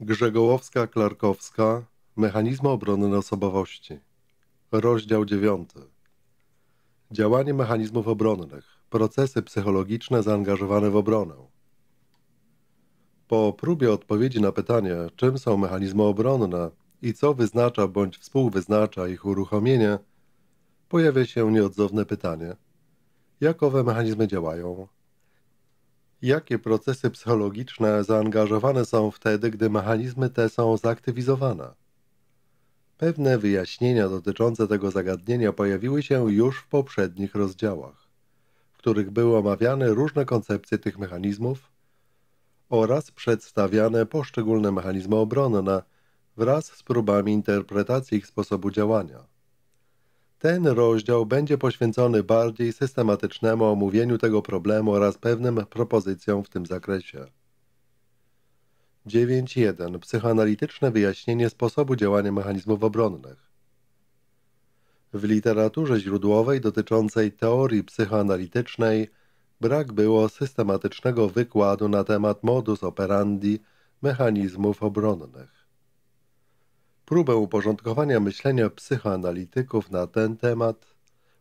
Grzegołowska-Klarkowska Mechanizmy obronne osobowości Rozdział 9 Działanie mechanizmów obronnych Procesy psychologiczne zaangażowane w obronę Po próbie odpowiedzi na pytanie, czym są mechanizmy obronne i co wyznacza bądź współwyznacza ich uruchomienie, pojawia się nieodzowne pytanie – jak owe mechanizmy działają, Jakie procesy psychologiczne zaangażowane są wtedy, gdy mechanizmy te są zaktywizowane? Pewne wyjaśnienia dotyczące tego zagadnienia pojawiły się już w poprzednich rozdziałach, w których były omawiane różne koncepcje tych mechanizmów oraz przedstawiane poszczególne mechanizmy obronne wraz z próbami interpretacji ich sposobu działania. Ten rozdział będzie poświęcony bardziej systematycznemu omówieniu tego problemu oraz pewnym propozycjom w tym zakresie. 9.1. Psychoanalityczne wyjaśnienie sposobu działania mechanizmów obronnych. W literaturze źródłowej dotyczącej teorii psychoanalitycznej brak było systematycznego wykładu na temat modus operandi mechanizmów obronnych. Próbę uporządkowania myślenia psychoanalityków na ten temat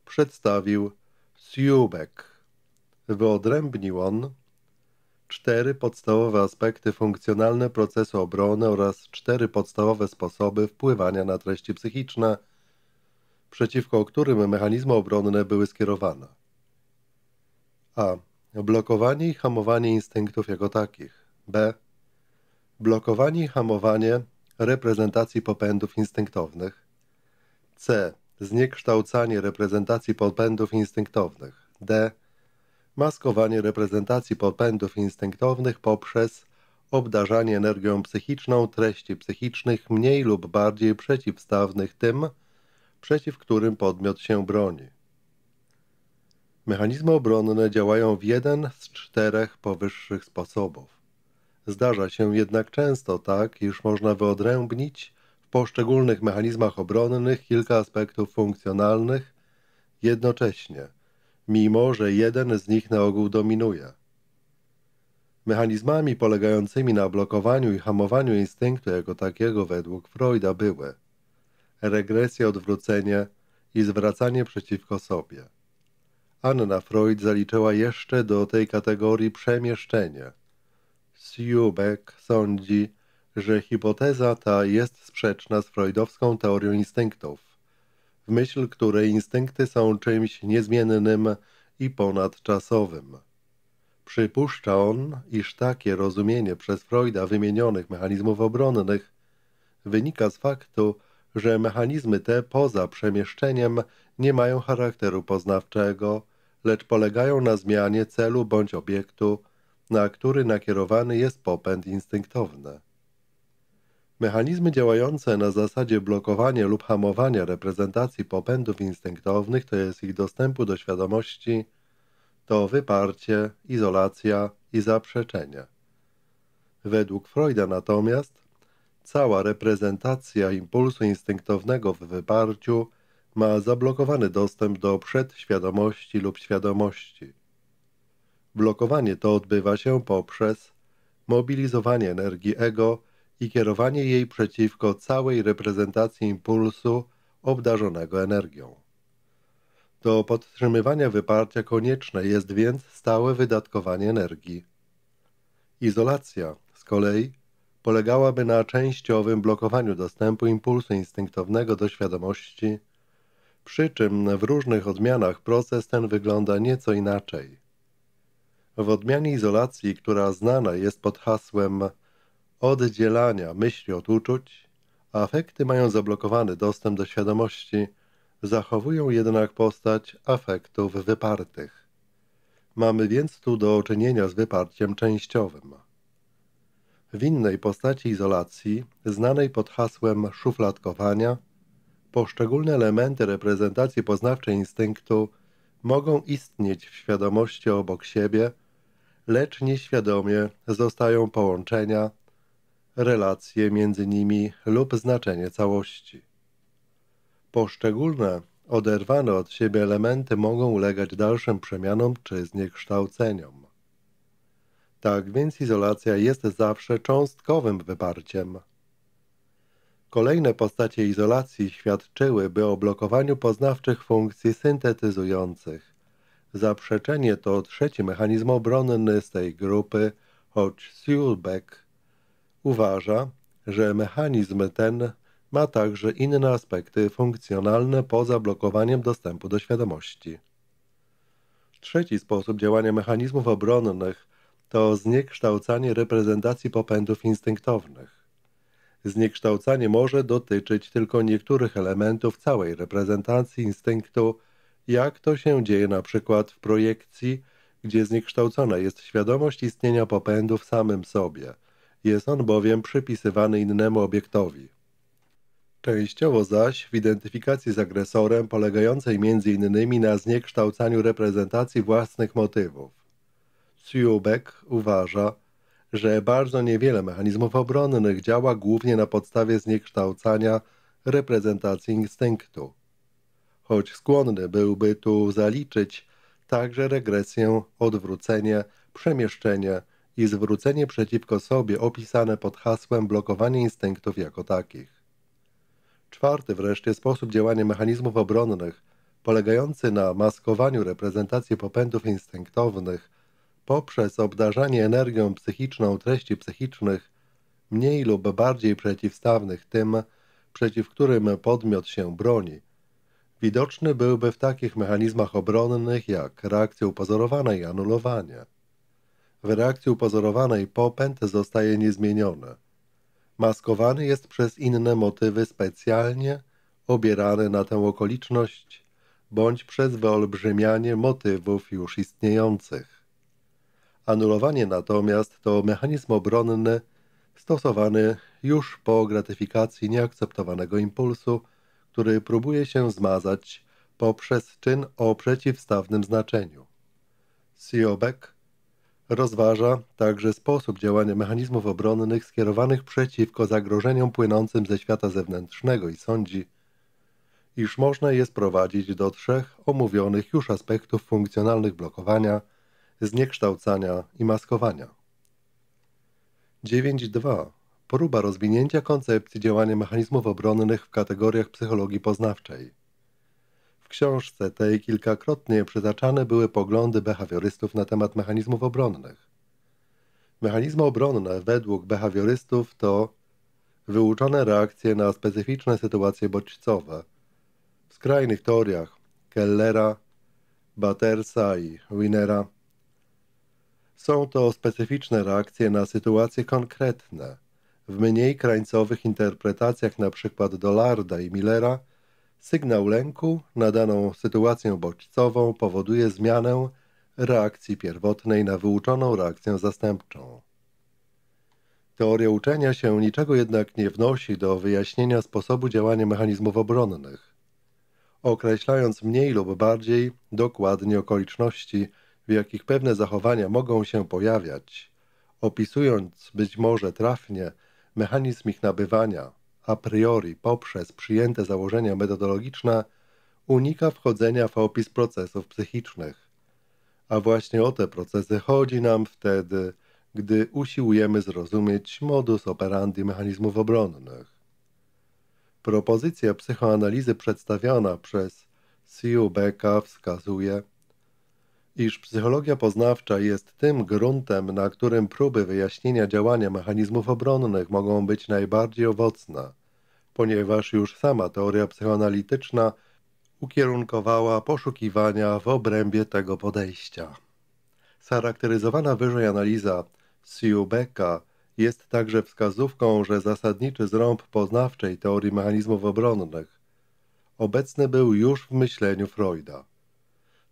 przedstawił Siubek. Wyodrębnił on cztery podstawowe aspekty funkcjonalne procesu obrony oraz cztery podstawowe sposoby wpływania na treści psychiczne, przeciwko którym mechanizmy obronne były skierowane. A. Blokowanie i hamowanie instynktów jako takich. B. Blokowanie i hamowanie reprezentacji popędów instynktownych. C. Zniekształcanie reprezentacji popędów instynktownych. D. Maskowanie reprezentacji popędów instynktownych poprzez obdarzanie energią psychiczną treści psychicznych mniej lub bardziej przeciwstawnych tym, przeciw którym podmiot się broni. Mechanizmy obronne działają w jeden z czterech powyższych sposobów. Zdarza się jednak często tak, iż można wyodrębnić w poszczególnych mechanizmach obronnych kilka aspektów funkcjonalnych jednocześnie, mimo że jeden z nich na ogół dominuje. Mechanizmami polegającymi na blokowaniu i hamowaniu instynktu jako takiego według Freuda były regresja, odwrócenie i zwracanie przeciwko sobie. Anna Freud zaliczyła jeszcze do tej kategorii przemieszczenie – Siubek sądzi, że hipoteza ta jest sprzeczna z freudowską teorią instynktów, w myśl której instynkty są czymś niezmiennym i ponadczasowym. Przypuszcza on, iż takie rozumienie przez Freuda wymienionych mechanizmów obronnych wynika z faktu, że mechanizmy te poza przemieszczeniem nie mają charakteru poznawczego, lecz polegają na zmianie celu bądź obiektu na który nakierowany jest popęd instynktowny. Mechanizmy działające na zasadzie blokowania lub hamowania reprezentacji popędów instynktownych, to jest ich dostępu do świadomości, to wyparcie, izolacja i zaprzeczenie. Według Freuda natomiast cała reprezentacja impulsu instynktownego w wyparciu ma zablokowany dostęp do przedświadomości lub świadomości – Blokowanie to odbywa się poprzez mobilizowanie energii ego i kierowanie jej przeciwko całej reprezentacji impulsu obdarzonego energią. Do podtrzymywania wyparcia konieczne jest więc stałe wydatkowanie energii. Izolacja z kolei polegałaby na częściowym blokowaniu dostępu impulsu instynktownego do świadomości, przy czym w różnych odmianach proces ten wygląda nieco inaczej. W odmianie izolacji, która znana jest pod hasłem oddzielania myśli od uczuć, afekty mają zablokowany dostęp do świadomości, zachowują jednak postać afektów wypartych. Mamy więc tu do czynienia z wyparciem częściowym. W innej postaci izolacji, znanej pod hasłem szufladkowania, poszczególne elementy reprezentacji poznawczej instynktu mogą istnieć w świadomości obok siebie – lecz nieświadomie zostają połączenia, relacje między nimi lub znaczenie całości. Poszczególne, oderwane od siebie elementy mogą ulegać dalszym przemianom czy zniekształceniom. Tak więc izolacja jest zawsze cząstkowym wyparciem. Kolejne postacie izolacji świadczyłyby o blokowaniu poznawczych funkcji syntetyzujących, Zaprzeczenie to trzeci mechanizm obronny z tej grupy, choć Siulbeck uważa, że mechanizm ten ma także inne aspekty funkcjonalne poza blokowaniem dostępu do świadomości. Trzeci sposób działania mechanizmów obronnych to zniekształcanie reprezentacji popędów instynktownych. Zniekształcanie może dotyczyć tylko niektórych elementów całej reprezentacji instynktu jak to się dzieje na przykład w projekcji, gdzie zniekształcona jest świadomość istnienia popędu w samym sobie. Jest on bowiem przypisywany innemu obiektowi. Częściowo zaś w identyfikacji z agresorem polegającej m.in. na zniekształcaniu reprezentacji własnych motywów. Siubek uważa, że bardzo niewiele mechanizmów obronnych działa głównie na podstawie zniekształcania reprezentacji instynktu choć skłonny byłby tu zaliczyć także regresję, odwrócenie, przemieszczenie i zwrócenie przeciwko sobie opisane pod hasłem blokowanie instynktów jako takich. Czwarty wreszcie sposób działania mechanizmów obronnych, polegający na maskowaniu reprezentacji popędów instynktownych poprzez obdarzanie energią psychiczną treści psychicznych mniej lub bardziej przeciwstawnych tym, przeciw którym podmiot się broni – widoczny byłby w takich mechanizmach obronnych jak reakcja upozorowana i anulowanie. W reakcji upozorowanej popęd zostaje niezmieniony. Maskowany jest przez inne motywy specjalnie obierane na tę okoliczność bądź przez wyolbrzymianie motywów już istniejących. Anulowanie natomiast to mechanizm obronny stosowany już po gratyfikacji nieakceptowanego impulsu który próbuje się zmazać poprzez czyn o przeciwstawnym znaczeniu. Siobek rozważa także sposób działania mechanizmów obronnych skierowanych przeciwko zagrożeniom płynącym ze świata zewnętrznego i sądzi, iż można je sprowadzić do trzech omówionych już aspektów funkcjonalnych blokowania, zniekształcania i maskowania. 9.2 próba rozwinięcia koncepcji działania mechanizmów obronnych w kategoriach psychologii poznawczej. W książce tej kilkakrotnie przytaczane były poglądy behawiorystów na temat mechanizmów obronnych. Mechanizmy obronne według behawiorystów to wyuczone reakcje na specyficzne sytuacje bodźcowe. W skrajnych teoriach Kellera, Battersa i Winera są to specyficzne reakcje na sytuacje konkretne – w mniej krańcowych interpretacjach np. Dolarda i Millera sygnał lęku na daną sytuację bodźcową powoduje zmianę reakcji pierwotnej na wyuczoną reakcję zastępczą. Teoria uczenia się niczego jednak nie wnosi do wyjaśnienia sposobu działania mechanizmów obronnych. Określając mniej lub bardziej dokładnie okoliczności, w jakich pewne zachowania mogą się pojawiać, opisując być może trafnie mechanizm ich nabywania, a priori poprzez przyjęte założenia metodologiczne, unika wchodzenia w opis procesów psychicznych. A właśnie o te procesy chodzi nam wtedy, gdy usiłujemy zrozumieć modus operandi mechanizmów obronnych. Propozycja psychoanalizy przedstawiana przez Siu Becka wskazuje, iż psychologia poznawcza jest tym gruntem, na którym próby wyjaśnienia działania mechanizmów obronnych mogą być najbardziej owocne, ponieważ już sama teoria psychoanalityczna ukierunkowała poszukiwania w obrębie tego podejścia. Scharakteryzowana wyżej analiza Siubeka jest także wskazówką, że zasadniczy zrąb poznawczej teorii mechanizmów obronnych obecny był już w myśleniu Freuda.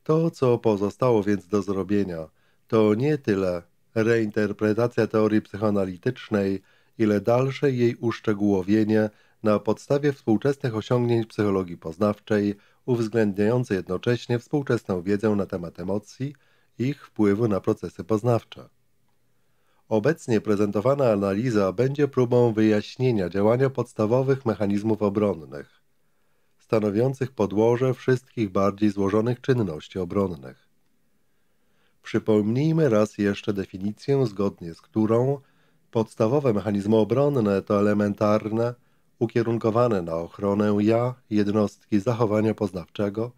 To, co pozostało więc do zrobienia, to nie tyle reinterpretacja teorii psychoanalitycznej, ile dalsze jej uszczegółowienie na podstawie współczesnych osiągnięć psychologii poznawczej, uwzględniające jednocześnie współczesną wiedzę na temat emocji i ich wpływu na procesy poznawcze. Obecnie prezentowana analiza będzie próbą wyjaśnienia działania podstawowych mechanizmów obronnych, stanowiących podłoże wszystkich bardziej złożonych czynności obronnych. Przypomnijmy raz jeszcze definicję, zgodnie z którą podstawowe mechanizmy obronne to elementarne, ukierunkowane na ochronę ja, jednostki zachowania poznawczego,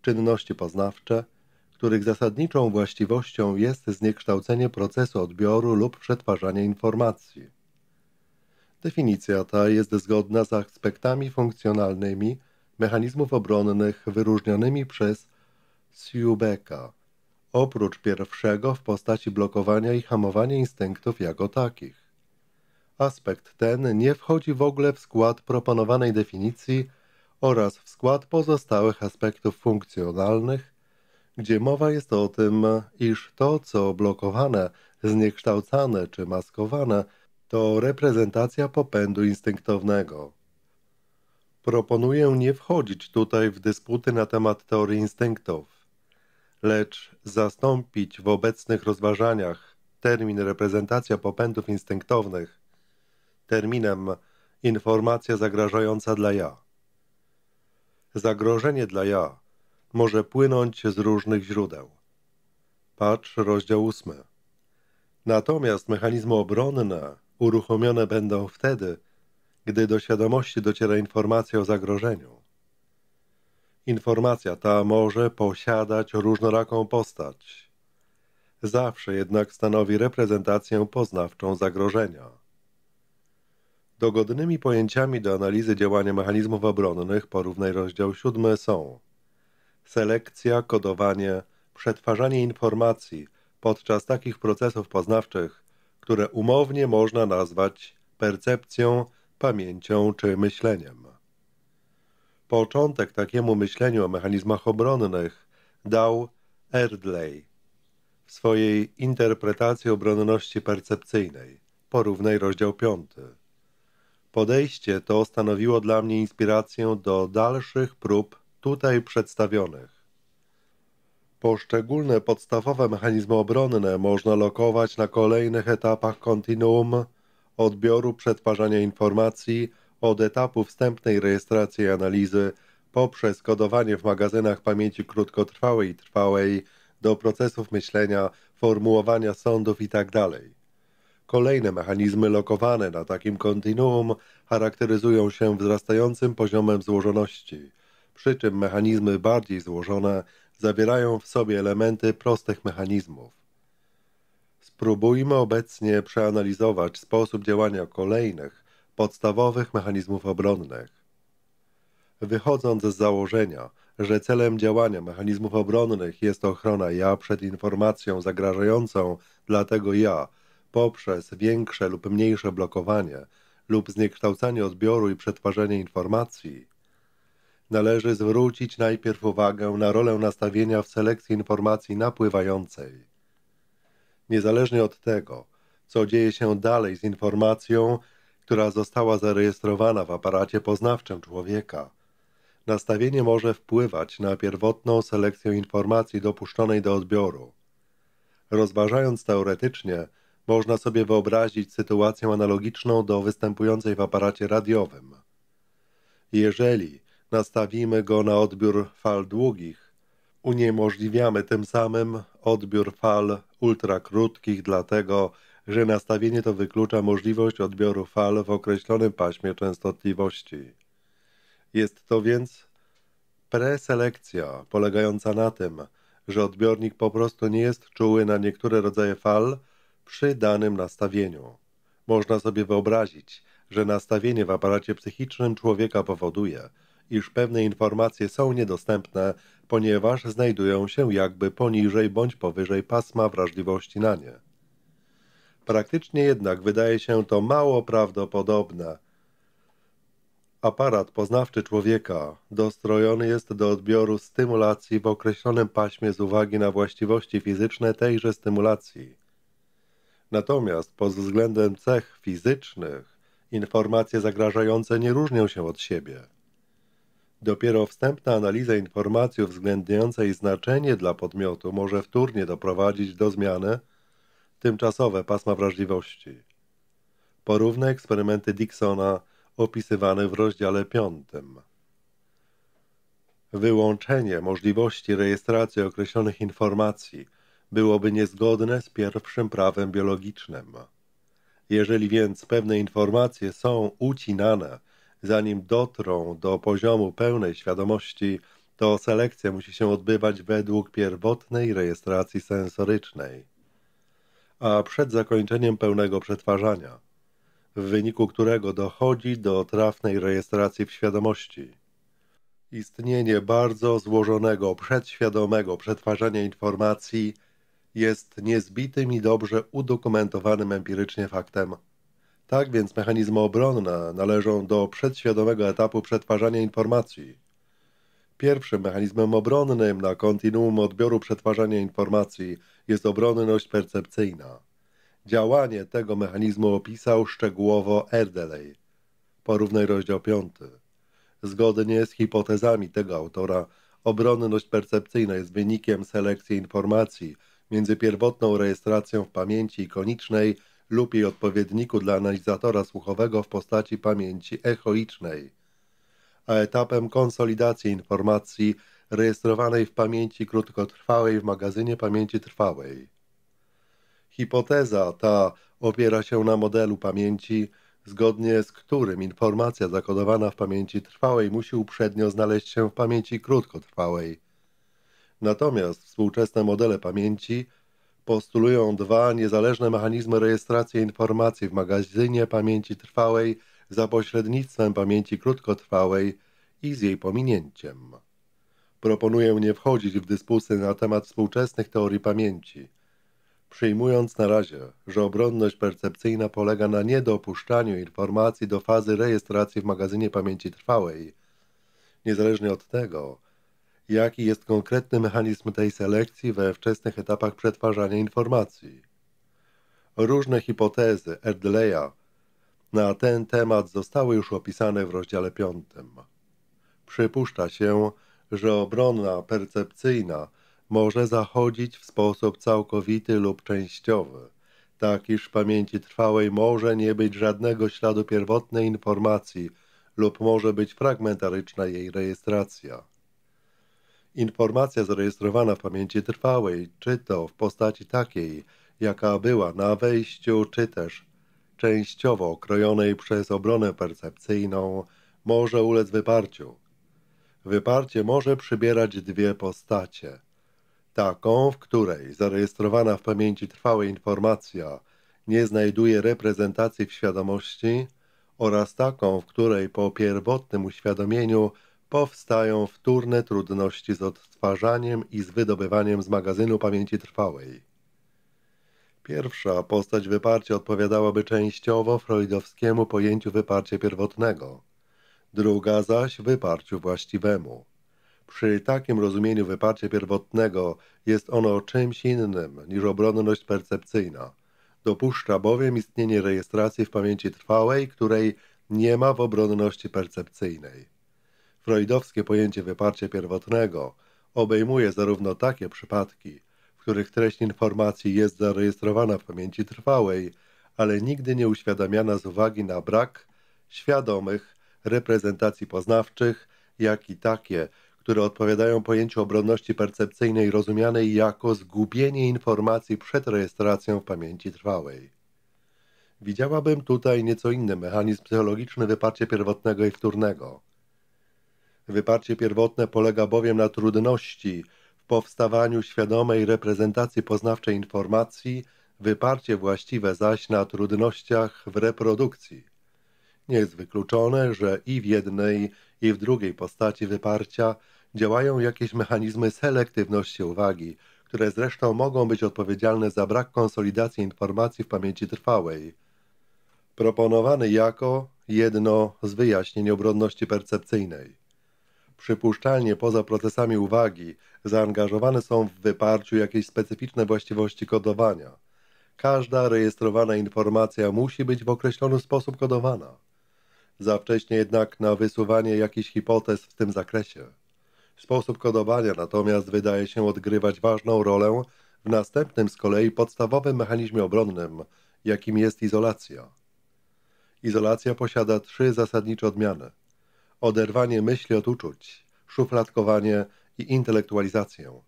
czynności poznawcze, których zasadniczą właściwością jest zniekształcenie procesu odbioru lub przetwarzania informacji. Definicja ta jest zgodna z aspektami funkcjonalnymi mechanizmów obronnych wyróżnionymi przez Siubeka, oprócz pierwszego w postaci blokowania i hamowania instynktów jako takich. Aspekt ten nie wchodzi w ogóle w skład proponowanej definicji oraz w skład pozostałych aspektów funkcjonalnych, gdzie mowa jest o tym, iż to, co blokowane, zniekształcane czy maskowane, to reprezentacja popędu instynktownego. Proponuję nie wchodzić tutaj w dysputy na temat teorii instynktów, lecz zastąpić w obecnych rozważaniach termin reprezentacja popędów instynktownych terminem informacja zagrażająca dla ja. Zagrożenie dla ja może płynąć z różnych źródeł. Patrz rozdział ósmy. Natomiast mechanizmy obronne uruchomione będą wtedy, gdy do świadomości dociera informacja o zagrożeniu. Informacja ta może posiadać różnoraką postać. Zawsze jednak stanowi reprezentację poznawczą zagrożenia. Dogodnymi pojęciami do analizy działania mechanizmów obronnych porównaj rozdział 7 są selekcja, kodowanie, przetwarzanie informacji podczas takich procesów poznawczych, które umownie można nazwać percepcją pamięcią czy myśleniem. Początek takiemu myśleniu o mechanizmach obronnych dał Erdley w swojej interpretacji obronności percepcyjnej, porównaj rozdział 5. Podejście to stanowiło dla mnie inspirację do dalszych prób tutaj przedstawionych. Poszczególne podstawowe mechanizmy obronne można lokować na kolejnych etapach kontinuum odbioru przetwarzania informacji od etapu wstępnej rejestracji i analizy poprzez kodowanie w magazynach pamięci krótkotrwałej i trwałej do procesów myślenia, formułowania sądów itd. Tak Kolejne mechanizmy lokowane na takim kontinuum charakteryzują się wzrastającym poziomem złożoności, przy czym mechanizmy bardziej złożone zawierają w sobie elementy prostych mechanizmów. Spróbujmy obecnie przeanalizować sposób działania kolejnych podstawowych mechanizmów obronnych. Wychodząc z założenia, że celem działania mechanizmów obronnych jest ochrona ja przed informacją zagrażającą dla tego ja poprzez większe lub mniejsze blokowanie lub zniekształcanie odbioru i przetwarzanie informacji, należy zwrócić najpierw uwagę na rolę nastawienia w selekcji informacji napływającej niezależnie od tego, co dzieje się dalej z informacją, która została zarejestrowana w aparacie poznawczym człowieka. Nastawienie może wpływać na pierwotną selekcję informacji dopuszczonej do odbioru. Rozważając teoretycznie, można sobie wyobrazić sytuację analogiczną do występującej w aparacie radiowym. Jeżeli nastawimy go na odbiór fal długich, Uniemożliwiamy tym samym odbiór fal ultrakrótkich, dlatego że nastawienie to wyklucza możliwość odbioru fal w określonym paśmie częstotliwości. Jest to więc preselekcja polegająca na tym, że odbiornik po prostu nie jest czuły na niektóre rodzaje fal przy danym nastawieniu. Można sobie wyobrazić, że nastawienie w aparacie psychicznym człowieka powoduje, iż pewne informacje są niedostępne, ponieważ znajdują się jakby poniżej bądź powyżej pasma wrażliwości na nie. Praktycznie jednak wydaje się to mało prawdopodobne. Aparat poznawczy człowieka dostrojony jest do odbioru stymulacji w określonym paśmie z uwagi na właściwości fizyczne tejże stymulacji. Natomiast pod względem cech fizycznych informacje zagrażające nie różnią się od siebie. Dopiero wstępna analiza informacji uwzględniającej znaczenie dla podmiotu może wtórnie doprowadzić do zmiany tymczasowe pasma wrażliwości. Porównaj eksperymenty Dixona opisywane w rozdziale 5. Wyłączenie możliwości rejestracji określonych informacji byłoby niezgodne z pierwszym prawem biologicznym. Jeżeli więc pewne informacje są ucinane, zanim dotrą do poziomu pełnej świadomości, to selekcja musi się odbywać według pierwotnej rejestracji sensorycznej, a przed zakończeniem pełnego przetwarzania, w wyniku którego dochodzi do trafnej rejestracji w świadomości. Istnienie bardzo złożonego, przedświadomego przetwarzania informacji jest niezbitym i dobrze udokumentowanym empirycznie faktem. Tak więc mechanizmy obronne należą do przedświadomego etapu przetwarzania informacji. Pierwszym mechanizmem obronnym na kontinuum odbioru przetwarzania informacji jest obronność percepcyjna. Działanie tego mechanizmu opisał szczegółowo Erdeley. Porównaj rozdział 5. Zgodnie z hipotezami tego autora, obronność percepcyjna jest wynikiem selekcji informacji między pierwotną rejestracją w pamięci ikonicznej lub jej odpowiedniku dla analizatora słuchowego w postaci pamięci echoicznej, a etapem konsolidacji informacji rejestrowanej w pamięci krótkotrwałej w magazynie pamięci trwałej. Hipoteza ta opiera się na modelu pamięci, zgodnie z którym informacja zakodowana w pamięci trwałej musi uprzednio znaleźć się w pamięci krótkotrwałej. Natomiast współczesne modele pamięci postulują dwa niezależne mechanizmy rejestracji informacji w magazynie pamięci trwałej za pośrednictwem pamięci krótkotrwałej i z jej pominięciem. Proponuję nie wchodzić w dyskusję na temat współczesnych teorii pamięci, przyjmując na razie, że obronność percepcyjna polega na niedopuszczaniu informacji do fazy rejestracji w magazynie pamięci trwałej, niezależnie od tego, jaki jest konkretny mechanizm tej selekcji we wczesnych etapach przetwarzania informacji. Różne hipotezy Erdleya na ten temat zostały już opisane w rozdziale 5. Przypuszcza się, że obrona percepcyjna może zachodzić w sposób całkowity lub częściowy, tak iż w pamięci trwałej może nie być żadnego śladu pierwotnej informacji lub może być fragmentaryczna jej rejestracja. Informacja zarejestrowana w pamięci trwałej, czy to w postaci takiej, jaka była na wejściu, czy też częściowo okrojonej przez obronę percepcyjną, może ulec wyparciu. Wyparcie może przybierać dwie postacie. Taką, w której zarejestrowana w pamięci trwałej informacja nie znajduje reprezentacji w świadomości oraz taką, w której po pierwotnym uświadomieniu powstają wtórne trudności z odtwarzaniem i z wydobywaniem z magazynu pamięci trwałej. Pierwsza postać wyparcia odpowiadałaby częściowo freudowskiemu pojęciu wyparcia pierwotnego, druga zaś wyparciu właściwemu. Przy takim rozumieniu wyparcia pierwotnego jest ono czymś innym niż obronność percepcyjna. Dopuszcza bowiem istnienie rejestracji w pamięci trwałej, której nie ma w obronności percepcyjnej. Freudowskie pojęcie wyparcia pierwotnego obejmuje zarówno takie przypadki, w których treść informacji jest zarejestrowana w pamięci trwałej, ale nigdy nie uświadamiana z uwagi na brak świadomych reprezentacji poznawczych, jak i takie, które odpowiadają pojęciu obronności percepcyjnej rozumianej jako zgubienie informacji przed rejestracją w pamięci trwałej. Widziałabym tutaj nieco inny mechanizm psychologiczny wyparcia pierwotnego i wtórnego – Wyparcie pierwotne polega bowiem na trudności w powstawaniu świadomej reprezentacji poznawczej informacji, wyparcie właściwe zaś na trudnościach w reprodukcji. Nie jest wykluczone, że i w jednej, i w drugiej postaci wyparcia działają jakieś mechanizmy selektywności uwagi, które zresztą mogą być odpowiedzialne za brak konsolidacji informacji w pamięci trwałej. Proponowany jako jedno z wyjaśnień obronności percepcyjnej przypuszczalnie poza procesami uwagi zaangażowane są w wyparciu jakieś specyficzne właściwości kodowania. Każda rejestrowana informacja musi być w określony sposób kodowana. Za wcześnie jednak na wysuwanie jakichś hipotez w tym zakresie. Sposób kodowania natomiast wydaje się odgrywać ważną rolę w następnym z kolei podstawowym mechanizmie obronnym, jakim jest izolacja. Izolacja posiada trzy zasadnicze odmiany – oderwanie myśli od uczuć, szufladkowanie i intelektualizację.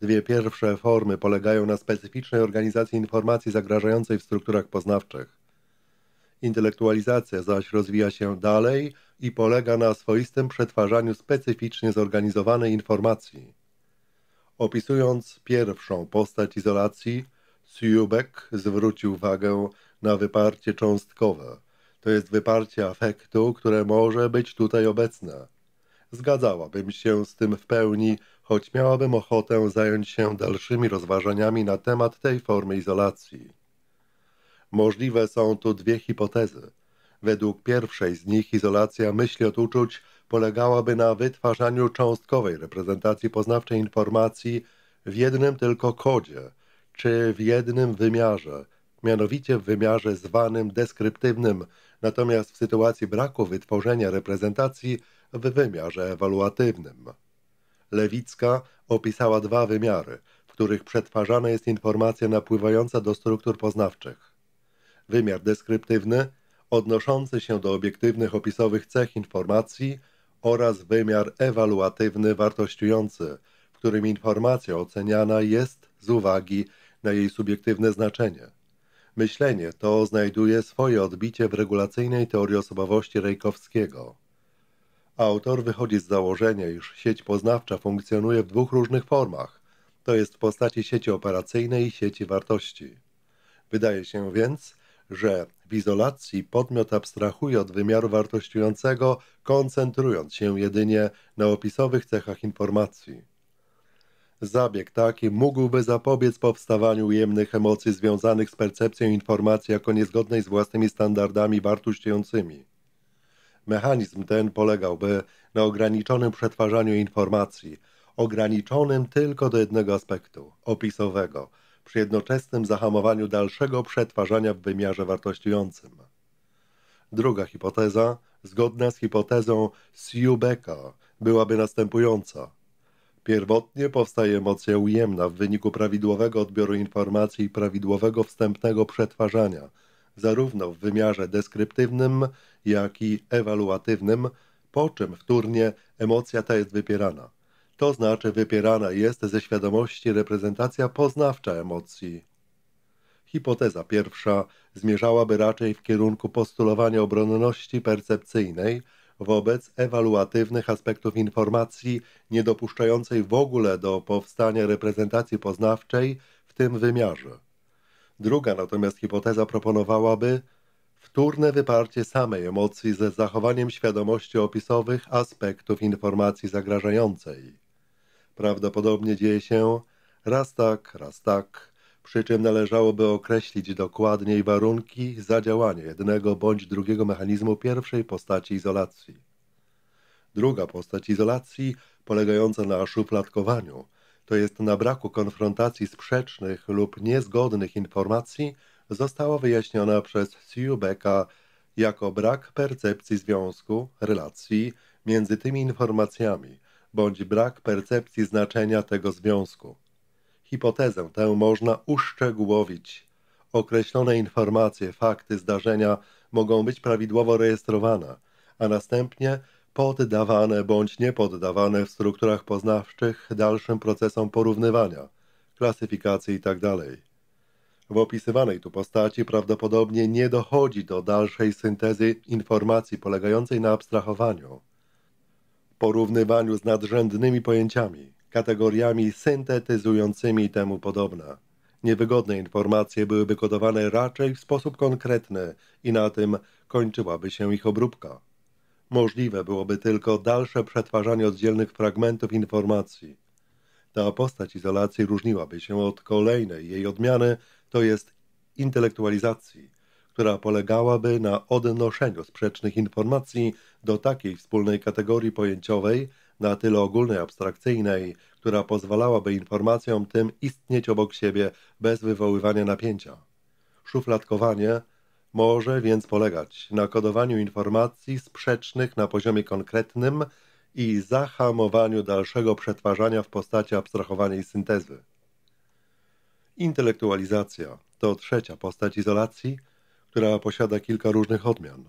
Dwie pierwsze formy polegają na specyficznej organizacji informacji zagrażającej w strukturach poznawczych. Intelektualizacja zaś rozwija się dalej i polega na swoistym przetwarzaniu specyficznie zorganizowanej informacji. Opisując pierwszą postać izolacji, Siubek zwrócił uwagę na wyparcie cząstkowe – to jest wyparcie afektu, które może być tutaj obecne. Zgadzałabym się z tym w pełni, choć miałabym ochotę zająć się dalszymi rozważaniami na temat tej formy izolacji. Możliwe są tu dwie hipotezy. Według pierwszej z nich izolacja myśli od uczuć polegałaby na wytwarzaniu cząstkowej reprezentacji poznawczej informacji w jednym tylko kodzie, czy w jednym wymiarze, mianowicie w wymiarze zwanym deskryptywnym, natomiast w sytuacji braku wytworzenia reprezentacji w wymiarze ewaluatywnym. Lewicka opisała dwa wymiary, w których przetwarzana jest informacja napływająca do struktur poznawczych. Wymiar deskryptywny, odnoszący się do obiektywnych opisowych cech informacji oraz wymiar ewaluatywny, wartościujący, w którym informacja oceniana jest z uwagi na jej subiektywne znaczenie. Myślenie to znajduje swoje odbicie w regulacyjnej teorii osobowości Rejkowskiego. Autor wychodzi z założenia, iż sieć poznawcza funkcjonuje w dwóch różnych formach, to jest w postaci sieci operacyjnej i sieci wartości. Wydaje się więc, że w izolacji podmiot abstrahuje od wymiaru wartościującego, koncentrując się jedynie na opisowych cechach informacji. Zabieg taki mógłby zapobiec powstawaniu ujemnych emocji związanych z percepcją informacji jako niezgodnej z własnymi standardami wartościującymi. Mechanizm ten polegałby na ograniczonym przetwarzaniu informacji, ograniczonym tylko do jednego aspektu opisowego, przy jednoczesnym zahamowaniu dalszego przetwarzania w wymiarze wartościującym. Druga hipoteza, zgodna z hipotezą Siubeka, byłaby następująca – Pierwotnie powstaje emocja ujemna w wyniku prawidłowego odbioru informacji i prawidłowego wstępnego przetwarzania, zarówno w wymiarze deskryptywnym, jak i ewaluatywnym, po czym wtórnie emocja ta jest wypierana. To znaczy wypierana jest ze świadomości reprezentacja poznawcza emocji. Hipoteza pierwsza zmierzałaby raczej w kierunku postulowania obronności percepcyjnej – wobec ewaluatywnych aspektów informacji dopuszczającej w ogóle do powstania reprezentacji poznawczej w tym wymiarze. Druga natomiast hipoteza proponowałaby wtórne wyparcie samej emocji ze zachowaniem świadomości opisowych aspektów informacji zagrażającej. Prawdopodobnie dzieje się raz tak, raz tak, przy czym należałoby określić dokładniej warunki zadziałania jednego bądź drugiego mechanizmu pierwszej postaci izolacji. Druga postać izolacji, polegająca na szufladkowaniu, to jest na braku konfrontacji sprzecznych lub niezgodnych informacji, została wyjaśniona przez Siubeka jako brak percepcji związku, relacji między tymi informacjami bądź brak percepcji znaczenia tego związku. Hipotezę tę można uszczegółowić. Określone informacje, fakty, zdarzenia mogą być prawidłowo rejestrowane, a następnie poddawane bądź niepoddawane w strukturach poznawczych dalszym procesom porównywania, klasyfikacji itd. Tak w opisywanej tu postaci prawdopodobnie nie dochodzi do dalszej syntezy informacji polegającej na abstrahowaniu, porównywaniu z nadrzędnymi pojęciami, kategoriami syntetyzującymi i temu podobne. Niewygodne informacje byłyby kodowane raczej w sposób konkretny i na tym kończyłaby się ich obróbka. Możliwe byłoby tylko dalsze przetwarzanie oddzielnych fragmentów informacji. Ta postać izolacji różniłaby się od kolejnej jej odmiany, to jest intelektualizacji, która polegałaby na odnoszeniu sprzecznych informacji do takiej wspólnej kategorii pojęciowej – na tyle ogólnej, abstrakcyjnej, która pozwalałaby informacjom tym istnieć obok siebie bez wywoływania napięcia. Szufladkowanie może więc polegać na kodowaniu informacji sprzecznych na poziomie konkretnym i zahamowaniu dalszego przetwarzania w postaci abstrahowania i syntezy. Intelektualizacja to trzecia postać izolacji, która posiada kilka różnych odmian.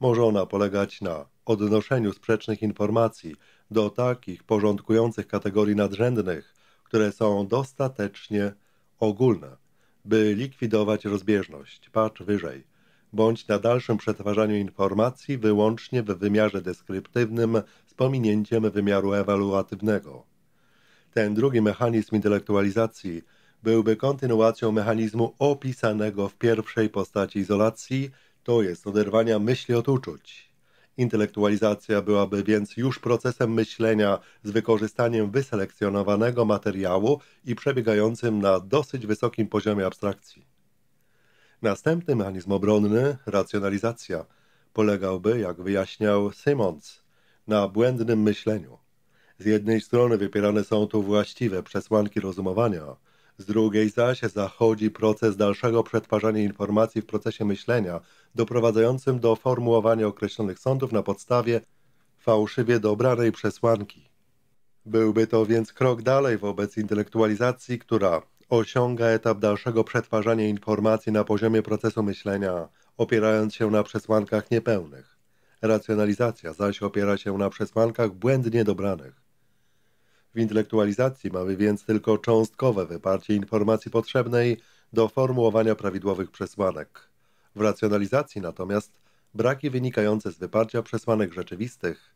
Może ona polegać na odnoszeniu sprzecznych informacji do takich porządkujących kategorii nadrzędnych, które są dostatecznie ogólne, by likwidować rozbieżność, patrz wyżej, bądź na dalszym przetwarzaniu informacji wyłącznie w wymiarze deskryptywnym z pominięciem wymiaru ewaluatywnego. Ten drugi mechanizm intelektualizacji byłby kontynuacją mechanizmu opisanego w pierwszej postaci izolacji, to jest oderwania myśli od uczuć. Intelektualizacja byłaby więc już procesem myślenia z wykorzystaniem wyselekcjonowanego materiału i przebiegającym na dosyć wysokim poziomie abstrakcji. Następny mechanizm obronny, racjonalizacja, polegałby, jak wyjaśniał Simons, na błędnym myśleniu. Z jednej strony wypierane są tu właściwe przesłanki rozumowania – z drugiej zaś zachodzi proces dalszego przetwarzania informacji w procesie myślenia, doprowadzającym do formułowania określonych sądów na podstawie fałszywie dobranej przesłanki. Byłby to więc krok dalej wobec intelektualizacji, która osiąga etap dalszego przetwarzania informacji na poziomie procesu myślenia, opierając się na przesłankach niepełnych. Racjonalizacja zaś opiera się na przesłankach błędnie dobranych. W intelektualizacji mamy więc tylko cząstkowe wyparcie informacji potrzebnej do formułowania prawidłowych przesłanek. W racjonalizacji natomiast braki wynikające z wyparcia przesłanek rzeczywistych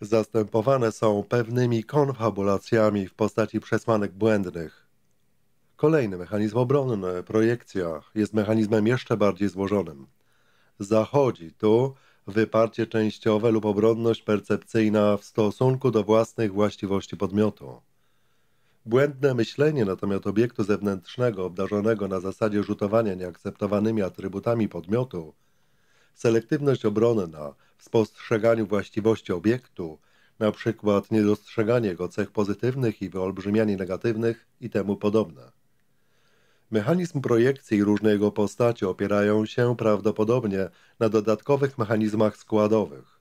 zastępowane są pewnymi konfabulacjami w postaci przesłanek błędnych. Kolejny mechanizm obronny, projekcja, jest mechanizmem jeszcze bardziej złożonym. Zachodzi tu wyparcie częściowe lub obronność percepcyjna w stosunku do własnych właściwości podmiotu. Błędne myślenie natomiast obiektu zewnętrznego obdarzonego na zasadzie rzutowania nieakceptowanymi atrybutami podmiotu, selektywność obronna w spostrzeganiu właściwości obiektu, na przykład niedostrzeganie jego cech pozytywnych i wyolbrzymianie negatywnych i temu podobne. Mechanizm projekcji i różne jego postaci opierają się prawdopodobnie na dodatkowych mechanizmach składowych.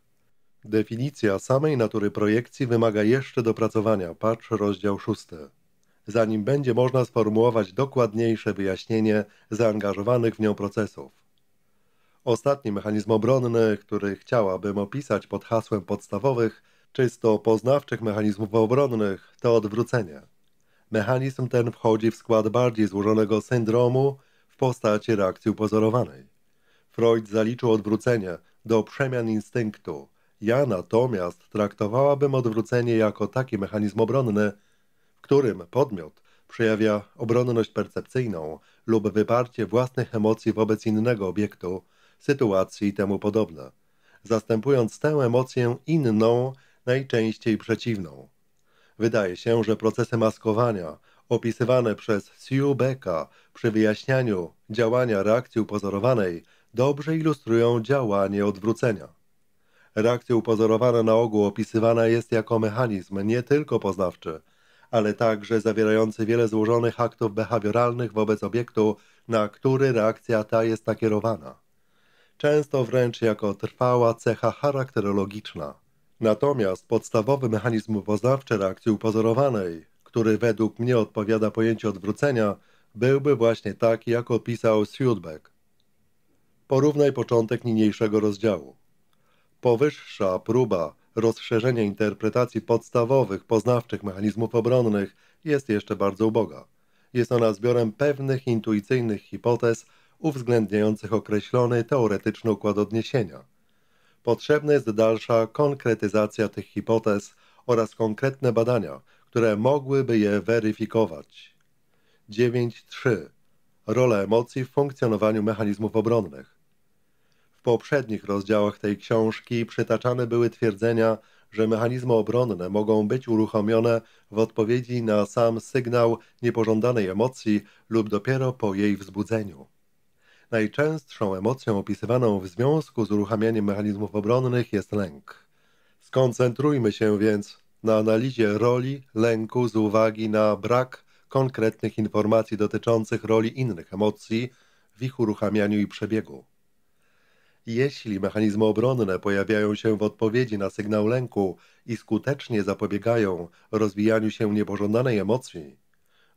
Definicja samej natury projekcji wymaga jeszcze dopracowania, patrz rozdział 6. Zanim będzie można sformułować dokładniejsze wyjaśnienie zaangażowanych w nią procesów. Ostatni mechanizm obronny, który chciałabym opisać pod hasłem podstawowych, czysto poznawczych mechanizmów obronnych, to odwrócenie. Mechanizm ten wchodzi w skład bardziej złożonego syndromu w postaci reakcji upozorowanej. Freud zaliczył odwrócenie do przemian instynktu. Ja natomiast traktowałabym odwrócenie jako taki mechanizm obronny, w którym podmiot przejawia obronność percepcyjną lub wyparcie własnych emocji wobec innego obiektu, sytuacji i temu podobne, zastępując tę emocję inną, najczęściej przeciwną. Wydaje się, że procesy maskowania opisywane przez Siubeka przy wyjaśnianiu działania reakcji upozorowanej dobrze ilustrują działanie odwrócenia. Reakcja upozorowana na ogół opisywana jest jako mechanizm nie tylko poznawczy, ale także zawierający wiele złożonych aktów behawioralnych wobec obiektu, na który reakcja ta jest nakierowana. Często wręcz jako trwała cecha charakterologiczna – Natomiast podstawowy mechanizm poznawczy reakcji upozorowanej, który według mnie odpowiada pojęciu odwrócenia, byłby właśnie taki, jak opisał Sweetback. Porównaj początek niniejszego rozdziału. Powyższa próba rozszerzenia interpretacji podstawowych poznawczych mechanizmów obronnych jest jeszcze bardzo uboga. Jest ona zbiorem pewnych intuicyjnych hipotez uwzględniających określony teoretyczny układ odniesienia – Potrzebna jest dalsza konkretyzacja tych hipotez oraz konkretne badania, które mogłyby je weryfikować. 9.3. Rola emocji w funkcjonowaniu mechanizmów obronnych. W poprzednich rozdziałach tej książki przytaczane były twierdzenia, że mechanizmy obronne mogą być uruchomione w odpowiedzi na sam sygnał niepożądanej emocji lub dopiero po jej wzbudzeniu. Najczęstszą emocją opisywaną w związku z uruchamianiem mechanizmów obronnych jest lęk. Skoncentrujmy się więc na analizie roli lęku z uwagi na brak konkretnych informacji dotyczących roli innych emocji w ich uruchamianiu i przebiegu. Jeśli mechanizmy obronne pojawiają się w odpowiedzi na sygnał lęku i skutecznie zapobiegają rozwijaniu się niepożądanej emocji,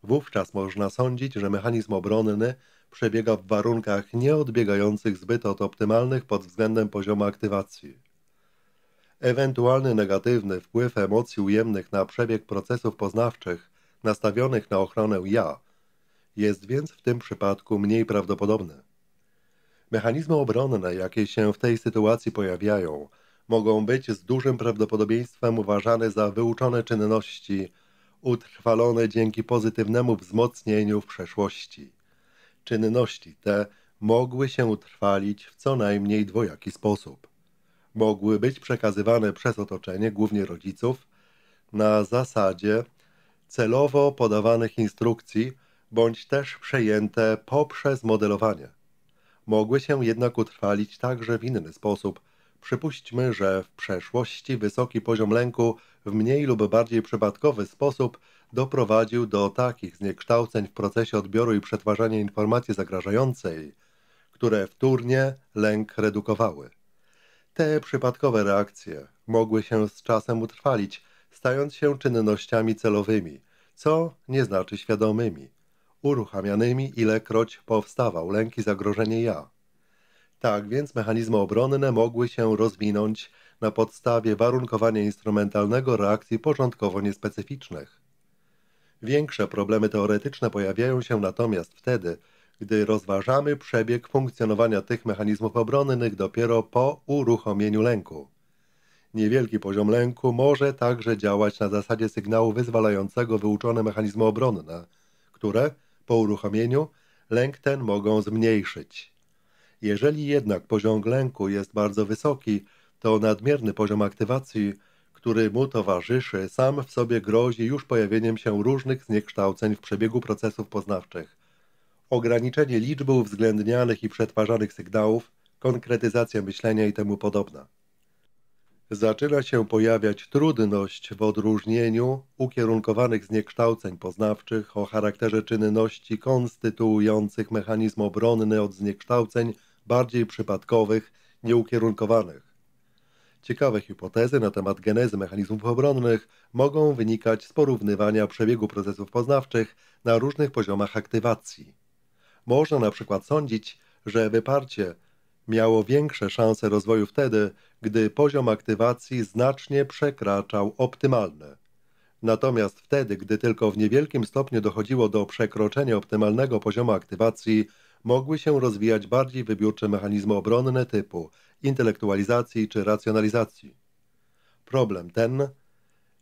wówczas można sądzić, że mechanizm obronny przebiega w warunkach nieodbiegających zbyt od optymalnych pod względem poziomu aktywacji. Ewentualny negatywny wpływ emocji ujemnych na przebieg procesów poznawczych nastawionych na ochronę ja jest więc w tym przypadku mniej prawdopodobny. Mechanizmy obronne, jakie się w tej sytuacji pojawiają, mogą być z dużym prawdopodobieństwem uważane za wyuczone czynności utrwalone dzięki pozytywnemu wzmocnieniu w przeszłości. Czynności te mogły się utrwalić w co najmniej dwojaki sposób. Mogły być przekazywane przez otoczenie, głównie rodziców, na zasadzie celowo podawanych instrukcji bądź też przejęte poprzez modelowanie. Mogły się jednak utrwalić także w inny sposób. Przypuśćmy, że w przeszłości wysoki poziom lęku w mniej lub bardziej przypadkowy sposób doprowadził do takich zniekształceń w procesie odbioru i przetwarzania informacji zagrażającej, które wtórnie lęk redukowały. Te przypadkowe reakcje mogły się z czasem utrwalić, stając się czynnościami celowymi, co nie znaczy świadomymi, uruchamianymi ilekroć powstawał lęk i zagrożenie ja. Tak więc mechanizmy obronne mogły się rozwinąć na podstawie warunkowania instrumentalnego reakcji porządkowo niespecyficznych. Większe problemy teoretyczne pojawiają się natomiast wtedy, gdy rozważamy przebieg funkcjonowania tych mechanizmów obronnych dopiero po uruchomieniu lęku. Niewielki poziom lęku może także działać na zasadzie sygnału wyzwalającego wyuczone mechanizmy obronne, które po uruchomieniu lęk ten mogą zmniejszyć. Jeżeli jednak poziom lęku jest bardzo wysoki, to nadmierny poziom aktywacji który mu towarzyszy, sam w sobie grozi już pojawieniem się różnych zniekształceń w przebiegu procesów poznawczych. Ograniczenie liczby uwzględnianych i przetwarzanych sygnałów, konkretyzacja myślenia i temu podobna. Zaczyna się pojawiać trudność w odróżnieniu ukierunkowanych zniekształceń poznawczych o charakterze czynności konstytuujących mechanizm obronny od zniekształceń bardziej przypadkowych, nieukierunkowanych. Ciekawe hipotezy na temat genezy mechanizmów obronnych mogą wynikać z porównywania przebiegu procesów poznawczych na różnych poziomach aktywacji. Można na przykład sądzić, że wyparcie miało większe szanse rozwoju wtedy, gdy poziom aktywacji znacznie przekraczał optymalny. Natomiast wtedy, gdy tylko w niewielkim stopniu dochodziło do przekroczenia optymalnego poziomu aktywacji, mogły się rozwijać bardziej wybiórcze mechanizmy obronne typu intelektualizacji czy racjonalizacji. Problem ten,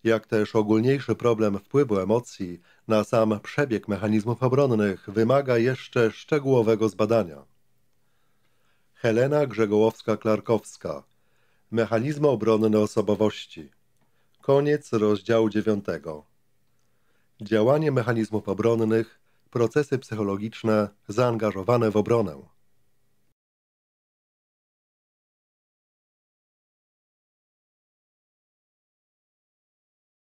jak też ogólniejszy problem wpływu emocji na sam przebieg mechanizmów obronnych, wymaga jeszcze szczegółowego zbadania. Helena Grzegołowska-Klarkowska Mechanizmy obronne osobowości Koniec rozdziału dziewiątego Działanie mechanizmów obronnych procesy psychologiczne zaangażowane w obronę.